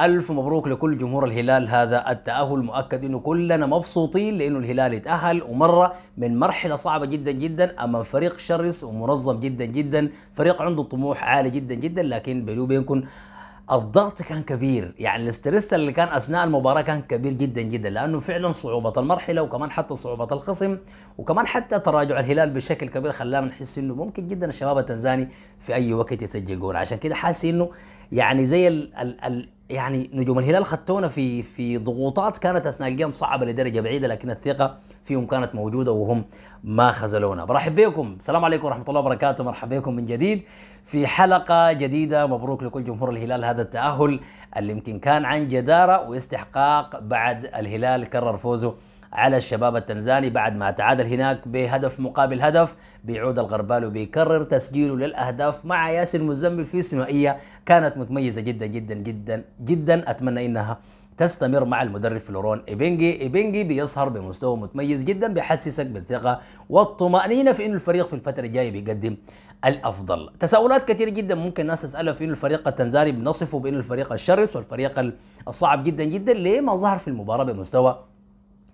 الف مبروك لكل جمهور الهلال هذا التاهل مؤكد انه كلنا مبسوطين لانه الهلال اتاهل ومره من مرحله صعبه جدا جدا امام فريق شرس ومنظم جدا جدا فريق عنده طموح عالي جدا جدا لكن بيني وبينكم الضغط كان كبير يعني الاسترس اللي كان اثناء المباراه كان كبير جدا جدا لانه فعلا صعوبه المرحله وكمان حتى صعوبه الخصم وكمان حتى تراجع الهلال بشكل كبير خلانا نحس انه ممكن جدا الشباب التنزاني في اي وقت يسجل جول عشان كده حاسس انه يعني زي ال ال ال يعني نجوم الهلال خدتونا في في ضغوطات كانت اثناء الجيم صعبه لدرجه بعيده لكن الثقه فيهم كانت موجودة وهم ما خذلونا برحب بكم السلام عليكم ورحمة الله وبركاته مرحبا بكم من جديد في حلقة جديدة مبروك لكل جمهور الهلال هذا التأهل اللي يمكن كان عن جدارة واستحقاق بعد الهلال كرر فوزه على الشباب التنزاني بعد ما تعادل هناك بهدف مقابل هدف بيعود الغربال وبيكرر تسجيله للاهداف مع ياسر المزمل في ثنائيه كانت متميزه جدا جدا جدا جدا اتمنى انها تستمر مع المدرب فلورون إبنجي إبنجي بيظهر بمستوى متميز جدا بيحسسك بالثقة والطمأنينة في أن الفريق في الفترة الجاية بيقدم الأفضل تساؤلات كثير جدا ممكن الناس تسألها في أن الفريق التنزاني بنصفه بأنه الفريق الشرس والفريق الصعب جدا جدا ليه ما ظهر في المباراة بمستوى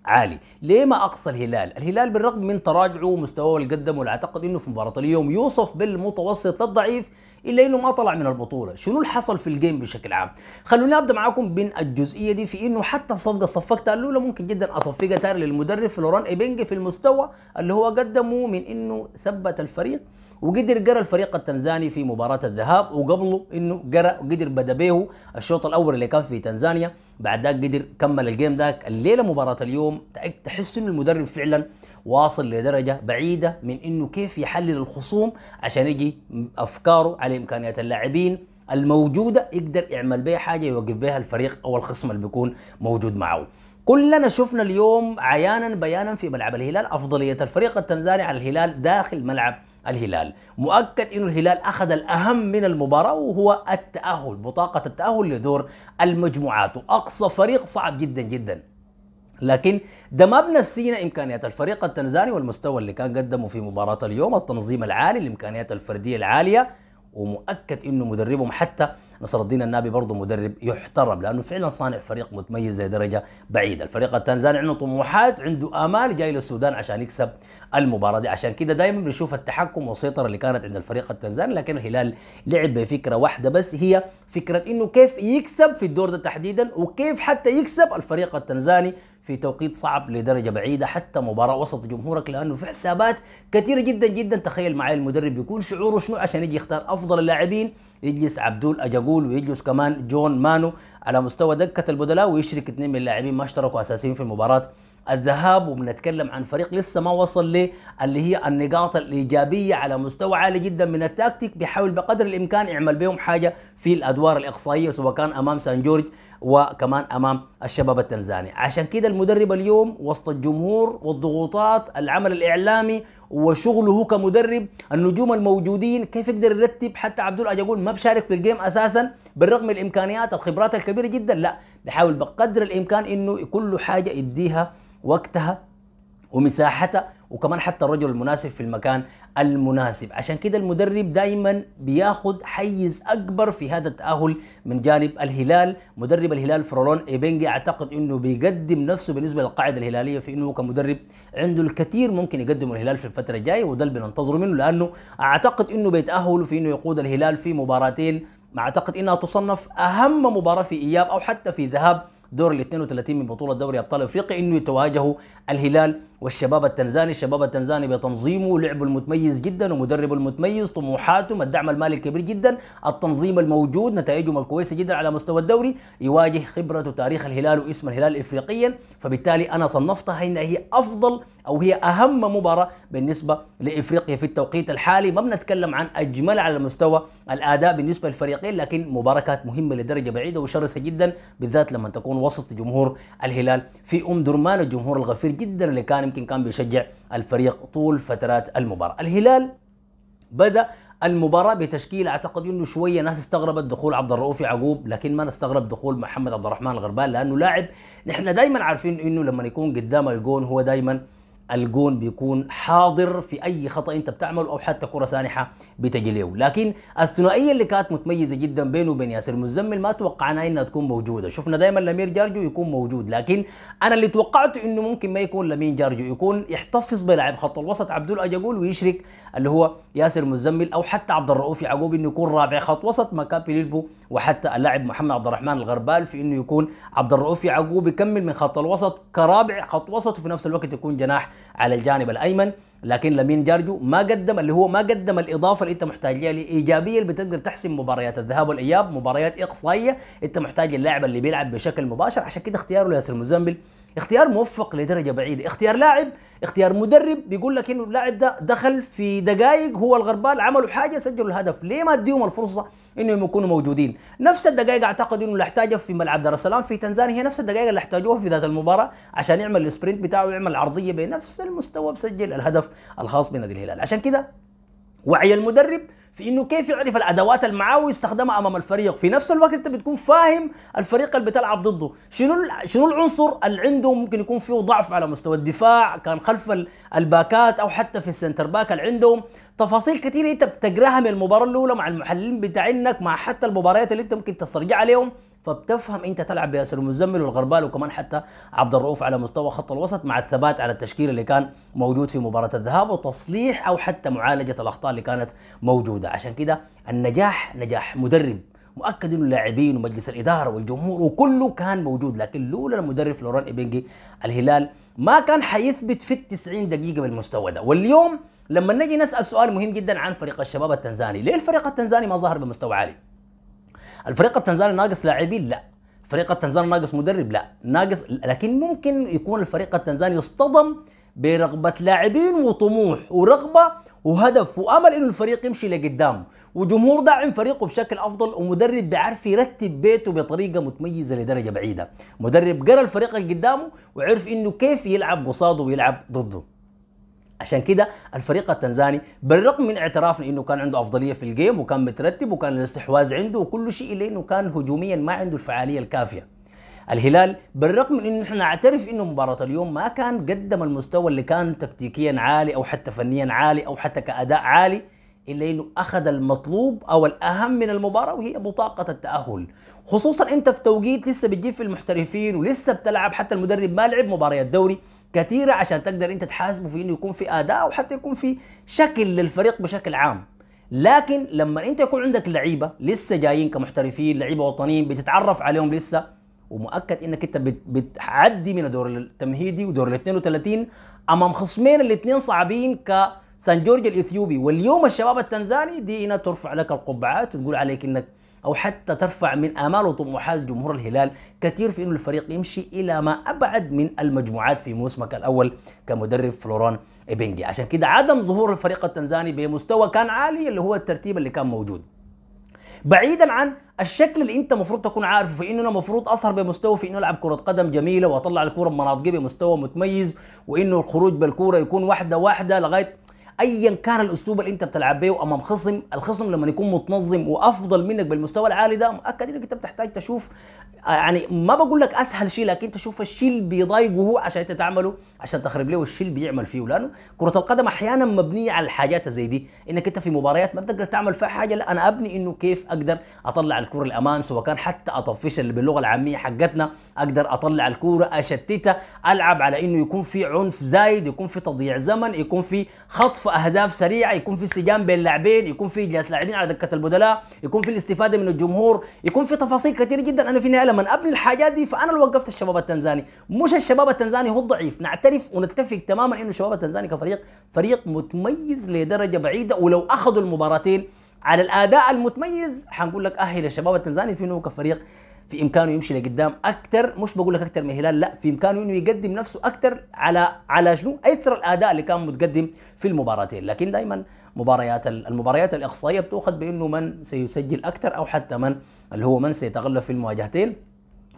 عالي ليه ما اقصى الهلال الهلال بالرغم من تراجعه ومستواه اللي قدمه اللي اعتقد انه في مباراه اليوم يوصف بالمتوسط للضعيف الا انه ما طلع من البطوله شنو اللي حصل في الجيم بشكل عام خلوني ابدا معاكم بين الجزئيه دي في انه حتى الصفقه صفقتها الاولى ممكن جدا اصفقها تاني للمدرب فلوران ايبينج في المستوى اللي هو قدمه من انه ثبت الفريق وقدر قرا الفريق التنزاني في مباراة الذهاب وقبله انه قرا قدر بدا به الشوط الاول اللي كان في تنزانيا بعد ذاك قدر كمل الجيم ذاك الليله مباراة اليوم تحس انه المدرب فعلا واصل لدرجة بعيدة من انه كيف يحلل الخصوم عشان يجي افكاره على امكانيات اللاعبين الموجودة يقدر يعمل بها حاجة يوقف بها الفريق او الخصم اللي بيكون موجود معه كلنا شفنا اليوم عيانا بيانا في ملعب الهلال افضليه الفريق التنزاني على الهلال داخل ملعب الهلال مؤكد أن الهلال أخذ الأهم من المباراة وهو التأهل بطاقة التأهل لدور المجموعات وأقصى فريق صعب جدا جدا لكن ده ما بنسينا امكانيات الفريق التنزاني والمستوى اللي كان قدمه في مباراه اليوم التنظيم العالي الامكانيات الفرديه العاليه ومؤكد انه مدربهم حتى نصر الدين النابي برضه مدرب يحترم لانه فعلا صانع فريق متميز لدرجه بعيده الفريق التنزاني عنده طموحات عنده امال جاي للسودان عشان يكسب المباراه دي عشان كده دائما بنشوف التحكم والسيطره اللي كانت عند الفريق التنزاني لكن الهلال لعب بفكره واحده بس هي فكره انه كيف يكسب في الدور ده تحديدا وكيف حتى يكسب الفريق التنزاني في توقيت صعب لدرجة بعيدة حتى مباراة وسط جمهورك لأنه في حسابات كثيرة جدا جدا تخيل معي المدرب يكون شعوره شنو عشان يجي يختار أفضل اللاعبين يجلس عبدول اجاجول ويجلس كمان جون مانو على مستوى دكه البدلاء ويشرك اثنين من اللاعبين ما اشتركوا اساسيين في المباراه الذهاب وبنتكلم عن فريق لسه ما وصل لي اللي هي النقاط الايجابيه على مستوى عالي جدا من التكتيك بيحاول بقدر الامكان يعمل بهم حاجه في الادوار الاقصائيه سواء كان امام سان جورج وكمان امام الشباب التنزاني عشان كده المدرب اليوم وسط الجمهور والضغوطات العمل الاعلامي وشغله كمدرب النجوم الموجودين كيف يقدر يرتب حتى عبد اقول ما بشارك في الجيم اساسا بالرغم من الامكانيات الخبرات الكبيره جدا لا بحاول بقدر الامكان انه كل حاجه يديها وقتها ومساحتها وكمان حتى الرجل المناسب في المكان المناسب عشان كده المدرب دائما بياخد حيز اكبر في هذا التاهل من جانب الهلال مدرب الهلال فرولون ايبنجي اعتقد انه بيقدم نفسه بالنسبه للقاعده الهلاليه في انه كمدرب عنده الكثير ممكن يقدمه الهلال في الفتره الجايه وده اللي بننتظره منه لانه اعتقد انه بيتاهلوا في انه يقود الهلال في مباراتين ما اعتقد انها تصنف اهم مباراه في اياب او حتى في ذهاب دور ال 32 من بطوله دوري ابطال افريقيا انه يتواجهوا الهلال والشباب التنزاني الشباب التنزاني بتنظيمه لعبه المتميز جدا ومدربه المتميز طموحاتهم الدعم المالي الكبير جدا التنظيم الموجود نتائجهم الكويسه جدا على مستوى الدوري يواجه خبره وتاريخ الهلال واسم الهلال افريقيا فبالتالي انا صنفتها انها هي افضل او هي اهم مباراه بالنسبه لافريقيا في التوقيت الحالي ما بنتكلم عن اجمل على مستوى الاداء بالنسبه للفريقين لكن مباراه كانت مهمه لدرجه بعيده وشرسه جدا بالذات لما تكون وسط جمهور الهلال في ام درمان الجمهور الغفير جدا اللي كان يمكن كان بيشجع الفريق طول فترات المباراة الهلال بدأ المباراة بتشكيل اعتقد انه شوية ناس استغربت دخول عبد الرؤوف يعقوب لكن ما نستغرب دخول محمد عبد الرحمن الغربان لانه لاعب نحن دائما عارفين انه لما يكون قدام الجون هو دائما الجون بيكون حاضر في اي خطا انت بتعمله او حتى كره سانحه بتجي له لكن الثنائيه اللي كانت متميزه جدا بينه وبين ياسر المزمل ما توقعنا انها تكون موجوده شفنا دائما لمير جارجو يكون موجود لكن انا اللي توقعته انه ممكن ما يكون لمين جارجو يكون يحتفظ بلاعب خط الوسط عبد الاجاقول ويشرك اللي هو ياسر المزمل او حتى عبد الرؤوف يعقوب انه يكون رابع خط وسط مكان بيلبو وحتى اللاعب محمد عبد الرحمن الغربال في انه يكون عبد الرؤوف يعقوب يكمل من خط الوسط كرابع خط وسط وفي نفس الوقت يكون جناح على الجانب الايمن لكن لمين جارجو ما قدم اللي هو ما قدم الاضافه اللي انت محتاج ليها الايجابيه اللي بتقدر تحسم مباريات الذهاب والاياب مباريات اقصائيه انت محتاج اللاعب اللي بيلعب بشكل مباشر عشان كده اختياره لياسر مزمبل اختيار موفق لدرجه بعيده اختيار لاعب اختيار مدرب بيقول لك انه اللاعب ده دخل في دقائق هو الغربال عملوا حاجه سجلوا الهدف ليه ما اديهم الفرصه انهم يكونوا موجودين نفس الدقائق اعتقد انه اللي احتاجها في ملعب دار السلام في تنزانيا هي نفس الدقائق اللي احتاجوها في ذات المباراه عشان يعمل السبرنت بتاعه ويعمل عرضيه بنفس المستوى بسجل الهدف الخاص بنادي الهلال عشان كده وعي المدرب في انه كيف يعرف الادوات اللي ويستخدمها امام الفريق في نفس الوقت انت بتكون فاهم الفريق اللي بتلعب ضده شنو شنو العنصر اللي عنده ممكن يكون فيه ضعف على مستوى الدفاع كان خلف الباكات او حتى في السنتر باك اللي عندهم تفاصيل كثيره انت بتقراها من المباراه الاولى مع المحللين بتاعينك مع حتى المباريات اللي انت ممكن تسترجع عليهم فبتفهم انت تلعب بياسر المزمل والغربال وكمان حتى عبد الرؤوف على مستوى خط الوسط مع الثبات على التشكيل اللي كان موجود في مباراه الذهاب وتصليح او حتى معالجه الاخطاء اللي كانت موجوده عشان كده النجاح نجاح مدرب مؤكد انه اللاعبين ومجلس الاداره والجمهور وكله كان موجود لكن لولا المدرب لوران ايبنجي الهلال ما كان حيثبت في ال 90 دقيقه بالمستوى ده واليوم لما نجي نسال سؤال مهم جدا عن فريق الشباب التنزاني ليه الفريق التنزاني ما ظهر بمستوى عالي الفريق التنزاني ناقص لاعبين لا فريق التنزاني ناقص مدرب لا ناقص لكن ممكن يكون الفريق التنزاني اصطدم برغبه لاعبين وطموح ورغبه وهدف وامل انه الفريق يمشي لقدام وجمهور داعم فريقه بشكل افضل ومدرب بيعرف يرتب بيته بطريقه متميزه لدرجه بعيده مدرب قرا الفريق اللي قدامه وعرف انه كيف يلعب قصاده ويلعب ضده عشان كده الفريق التنزاني بالرغم من اعتراف انه كان عنده افضليه في الجيم وكان مترتب وكان الاستحواذ عنده وكل شيء الا انه كان هجوميا ما عنده الفعاليه الكافيه. الهلال بالرغم من انه نحن نعترف انه مباراه اليوم ما كان قدم المستوى اللي كان تكتيكيا عالي او حتى فنيا عالي او حتى كاداء عالي الا انه اخذ المطلوب او الاهم من المباراه وهي بطاقه التاهل خصوصا انت في توقيت لسه بتجيب في المحترفين ولسه بتلعب حتى المدرب ما لعب مباريات دوري كثيره عشان تقدر انت تحاسبه في انه يكون في اداء وحتى يكون في شكل للفريق بشكل عام لكن لما انت يكون عندك لعيبه لسه جايين كمحترفين لعيبه وطنيين بتتعرف عليهم لسه ومؤكد انك انت بتعدي من الدور التمهيدي ودور ال 32 امام خصمين الاثنين صعبين ك سان جورج الاثيوبي واليوم الشباب التنزاني دي هنا ترفع لك القبعات وتقول عليك انك او حتى ترفع من امال وطموحات جمهور الهلال كثير في انه الفريق يمشي الى ما ابعد من المجموعات في موسمك الاول كمدرب فلوران ايبنجي عشان كده عدم ظهور الفريق التنزاني بمستوى كان عالي اللي هو الترتيب اللي كان موجود بعيدا عن الشكل اللي انت المفروض تكون عارفه في انه انا المفروض اظهر بمستوى في انه العب كره قدم جميله واطلع الكره بمناطقي بمستوى متميز وانه الخروج بالكره يكون واحده واحده لغايه ايا كان الاسلوب اللي انت بتلعب بيه امام خصم الخصم لما يكون متنظم وافضل منك بالمستوى العالي ده مؤكد انك انت بتحتاج تشوف يعني ما بقول لك اسهل شيء لكن تشوف الشيء اللي بيضايقه هو عشان انت تعمله عشان تخرب له الشيء اللي بيعمل فيه لانه كره القدم احيانا مبنيه على الحاجات زي دي انك انت في مباريات ما بتقدر تعمل فيها حاجه لا انا ابني انه كيف اقدر اطلع الكره الامام سواء كان حتى اطفش اللي باللغه العاميه حقتنا اقدر اطلع الكوره اشتتها العب على انه يكون في عنف زايد يكون في تضييع زمن يكون في خطف اهداف سريعه يكون في انسجام بين لاعبين يكون في جلس لاعبين على دكه البدلاء يكون في الاستفاده من الجمهور يكون في تفاصيل كثيره جدا انا في النهايه لما ابني الحاجات دي فانا اللي وقفت الشباب التنزاني مش الشباب التنزاني هو الضعيف نعترف ونتفق تماما انه الشباب التنزاني كفريق فريق متميز لدرجه بعيده ولو اخذوا المباراتين على الاداء المتميز حنقول لك اهل الشباب التنزاني في نوك فريق في امكانه يمشي لقدام اكثر مش بقول لك اكثر من الهلال لا في امكانه انه يقدم نفسه اكثر على على شنو اثر الاداء اللي كان متقدم في المباراتين لكن دائما مباريات المباريات الاقصائيه بتؤخذ بانه من سيسجل اكثر او حتى من اللي هو من سيتغلب في المواجهتين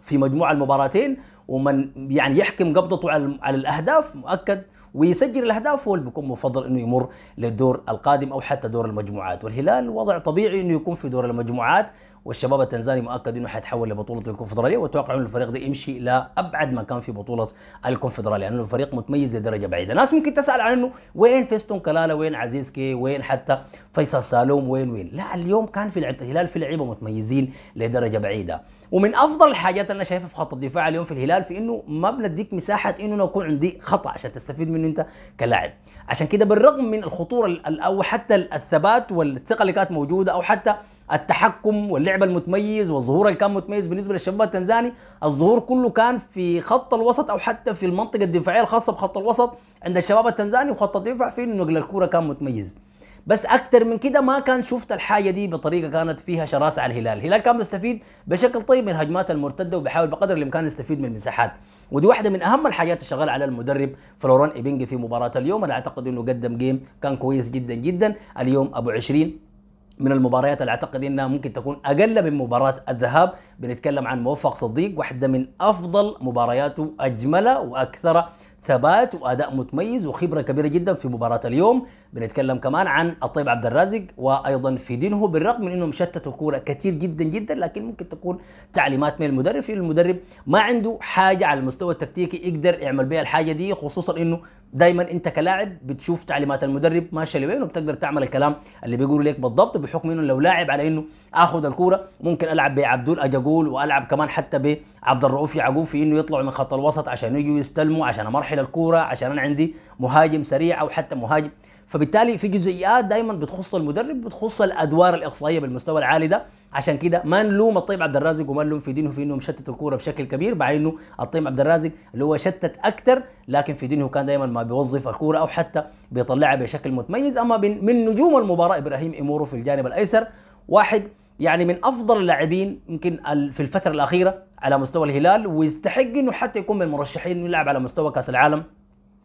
في مجموع المباراتين ومن يعني يحكم قبضته على على الاهداف مؤكد ويسجل الاهداف هو اللي بيكون مفضل انه يمر للدور القادم او حتى دور المجموعات والهلال وضع طبيعي انه يكون في دور المجموعات والشباب التنزاني مؤكد انه حيتحول لبطوله الكونفدراليه واتوقع انه الفريق ده يمشي لابعد مكان في بطوله الكونفدراليه لانه يعني الفريق متميز لدرجه بعيده، ناس ممكن تسال عنه وين فيستون كلالا وين عزيز كي وين حتى فيصل سالوم وين وين، لا اليوم كان في لعبه الهلال في لعيبه متميزين لدرجه بعيده، ومن افضل الحاجات اللي انا شايفها في خط الدفاع اليوم في الهلال في انه ما بنديك مساحه انه انا اكون عندي خطا عشان تستفيد منه انت كلاعب، عشان كده بالرغم من الخطوره او حتى الثبات والثقه اللي كانت موجوده او حتى التحكم واللعب المتميز والظهور اللي كان متميز بالنسبه للشباب التنزاني الظهور كله كان في خط الوسط او حتى في المنطقه الدفاعيه الخاصه بخط الوسط عند الشباب التنزاني وخط الدفاع في نقل الكوره كان متميز بس اكثر من كده ما كان شفت الحاجه دي بطريقه كانت فيها شراسه على الهلال، الهلال كان بيستفيد بشكل طيب من الهجمات المرتده وبيحاول بقدر الامكان يستفيد من المساحات، ودي واحده من اهم الحاجات اللي على المدرب فلوران ايبنجي في مباراه اليوم، انا اعتقد انه قدم جيم كان كويس جدا جدا، اليوم ابو 20 من المباريات اللي اعتقد انها ممكن تكون اقل من مباراه الذهاب بنتكلم عن موفق صديق واحده من افضل مبارياته اجمل واكثر ثبات واداء متميز وخبره كبيره جدا في مباراه اليوم بنتكلم كمان عن الطيب عبد الرازق وايضا في دينه بالرغم من انه مشتت الكوره كثير جدا جدا لكن ممكن تكون تعليمات من المدرب في المدرب ما عنده حاجه على المستوى التكتيكي يقدر يعمل بها الحاجه دي خصوصا انه دائما انت كلاعب بتشوف تعليمات المدرب ماشيه لوين وبتقدر تعمل الكلام اللي بيقولوا لك بالضبط بحكم انه لو لاعب على انه اخذ الكوره ممكن العب بعبدول اجاجول والعب كمان حتى بعبد الرؤوف يعقوب في انه يطلعوا من خط الوسط عشان يجوا يستلموا عشان امرحل الكوره عشان انا عندي مهاجم سريع او حتى مهاجم فبالتالي في جزئيات دائما بتخص المدرب بتخص الادوار الاقصائيه بالمستوى العالي ده عشان كده ما نلوم الطيب عبد الرازق وما نلوم في دينه في انه مشتت الكوره بشكل كبير مع انه الطيب عبد الرازق اللي هو شتت اكثر لكن في دينه كان دائما ما بيوظف الكوره او حتى بيطلعها بشكل متميز اما من نجوم المباراه ابراهيم امورو في الجانب الايسر واحد يعني من افضل اللاعبين يمكن في الفتره الاخيره على مستوى الهلال ويستحق انه حتى يكون من المرشحين انه يلعب على مستوى كاس العالم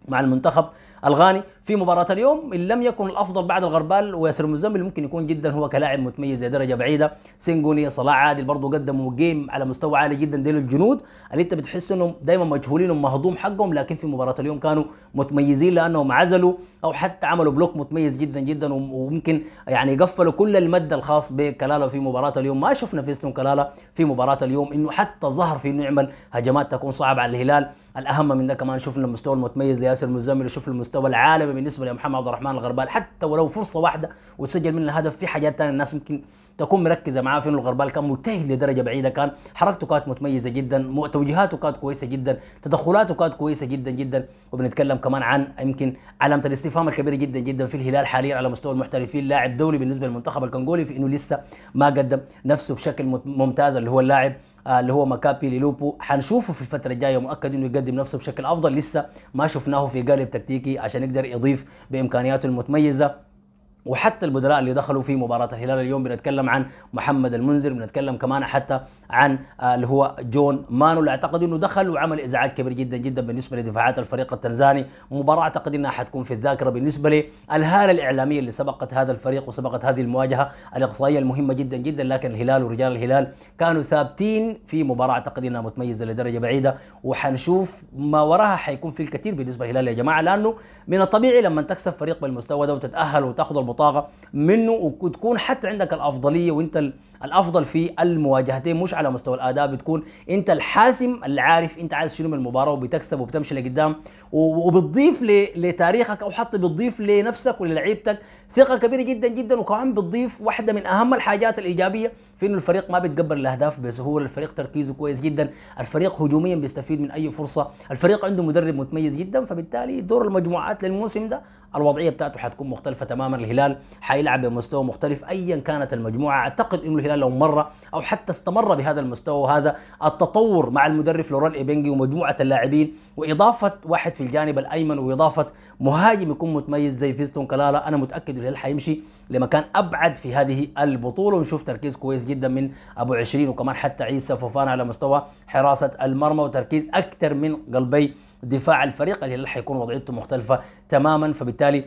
مع المنتخب الغاني في مباراة اليوم إن لم يكن الأفضل بعد الغربال وياسر المزمل ممكن يكون جدا هو كلاعب متميز لدرجة بعيدة سنجوني صلاح عادل برضه قدموا جيم على مستوى عالي جدا ديل الجنود اللي أنت بتحس إنهم دايما مجهولين ومهضوم حقهم لكن في مباراة اليوم كانوا متميزين لأنهم عزلوا أو حتى عملوا بلوك متميز جدا جدا وممكن يعني قفلوا كل المد الخاص بكلالا في مباراة اليوم ما شفنا فيستون كلالا في مباراة اليوم إنه حتى ظهر في إنه يعمل هجمات تكون صعبة على الهلال الاهم من ده كمان شفنا المستوى المتميز لياسر المزمل وشفنا المستوى العالمي بالنسبه لمحمد عبد الرحمن الغربال حتى ولو فرصه واحده وتسجل منه هدف في حاجات ثانيه الناس يمكن تكون مركزه معاه انه الغربال كان مجتهد لدرجه بعيده كان حركته كانت متميزه جدا توجيهاته كانت كويسه جدا تدخلاته كانت كويسه جدا جدا وبنتكلم كمان عن يمكن علامه الاستفهام الكبيره جدا جدا في الهلال حاليا على مستوى المحترفين لاعب دولي بالنسبه للمنتخب الكنغولي في انه لسه ما قدم نفسه بشكل ممتاز اللي هو اللاعب آه، اللي هو مكابي ليلوبو حنشوفه في الفتره الجايه مؤكد انه يقدم نفسه بشكل افضل لسه ما شفناه في قالب تكتيكي عشان يقدر يضيف بامكانياته المتميزه وحتى المدراء اللي دخلوا في مباراة الهلال اليوم بنتكلم عن محمد المنذر بنتكلم كمان حتى عن آه، اللي هو جون مانو اللي اعتقد انه دخل وعمل ازعاج كبير جدا جدا بالنسبة لدفاعات الفريق التنزاني مباراة اعتقد انها حتكون في الذاكرة بالنسبة للهالة الاعلامية اللي سبقت هذا الفريق وسبقت هذه المواجهة الاقصائية المهمة جدا جدا لكن الهلال ورجال الهلال كانوا ثابتين في مباراة اعتقد انها متميزة لدرجة بعيدة وحنشوف ما وراها حيكون في الكثير بالنسبة للهلال يا جماعة لانه من الطبيعي لما تكسب فريق بالمستوى ده وتتأهل وتاخذ وطاقه منه وتكون حتى عندك الافضليه وانت الافضل في المواجهتين مش على مستوى الاداء بتكون انت الحاسم اللي عارف انت عايز شنو من المباراه وبتكسب وبتمشي لقدام وبتضيف لتاريخك او حتى بتضيف لنفسك وللعيبتك ثقه كبيره جدا جدا وكمان بتضيف واحده من اهم الحاجات الايجابيه في انه الفريق ما بيتقبل الاهداف بسهوله، الفريق تركيزه كويس جدا، الفريق هجوميا بيستفيد من اي فرصه، الفريق عنده مدرب متميز جدا فبالتالي دور المجموعات للموسم ده الوضعيه بتاعته حتكون مختلفه تماما الهلال حيلعب بمستوى مختلف ايا كانت المجموعه اعتقد انه الهلال لو مر او حتى استمر بهذا المستوى وهذا التطور مع المدرب لوران ايبنجي ومجموعه اللاعبين واضافه واحد في الجانب الايمن واضافه مهاجم يكون متميز زي فيستون كلالا انا متاكد الهلال حيمشي لمكان ابعد في هذه البطوله ونشوف تركيز كويس جدا من ابو 20 وكمان حتى عيسى فوفانا على مستوى حراسه المرمى وتركيز اكثر من قلبي دفاع الفريق الهلال حيكون وضعيته مختلفه تماما فبالتالي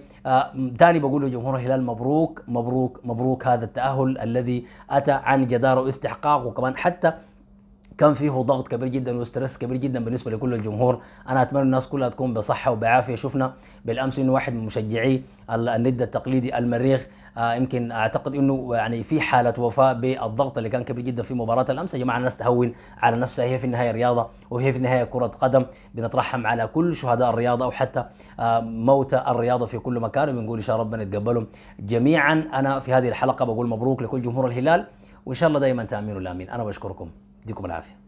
ثاني آه، بقول لجمهور الهلال مبروك مبروك مبروك هذا التاهل الذي اتى عن جداره واستحقاقه وكمان حتى كان فيه ضغط كبير جدا وستريس كبير جدا بالنسبه لكل الجمهور انا اتمنى الناس كلها تكون بصحه وبعافيه شفنا بالامس انه واحد من مشجعي الند التقليدي المريخ آه يمكن اعتقد انه يعني في حاله وفاه بالضغط اللي كان كبير جدا في مباراه الامس يا جماعه الناس تهون على نفسها هي في النهايه رياضه وهي في النهايه كره قدم بنترحم على كل شهداء الرياضه وحتى آه موتى الرياضه في كل مكان وبنقول ان شاء الله ربنا يتقبلهم جميعا انا في هذه الحلقه بقول مبروك لكل جمهور الهلال وان شاء الله دائما تامين الامين انا بشكركم de Cobrave.